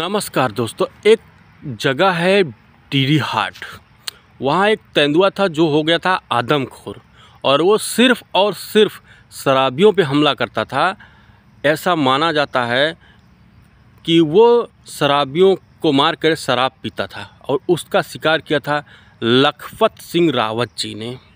नमस्कार दोस्तों एक जगह है टीरी हाट वहाँ एक तेंदुआ था जो हो गया था आदमखोर और वो सिर्फ़ और सिर्फ शराबियों पे हमला करता था ऐसा माना जाता है कि वो शराबियों को मार कर शराब पीता था और उसका शिकार किया था लखपत सिंह रावत जी ने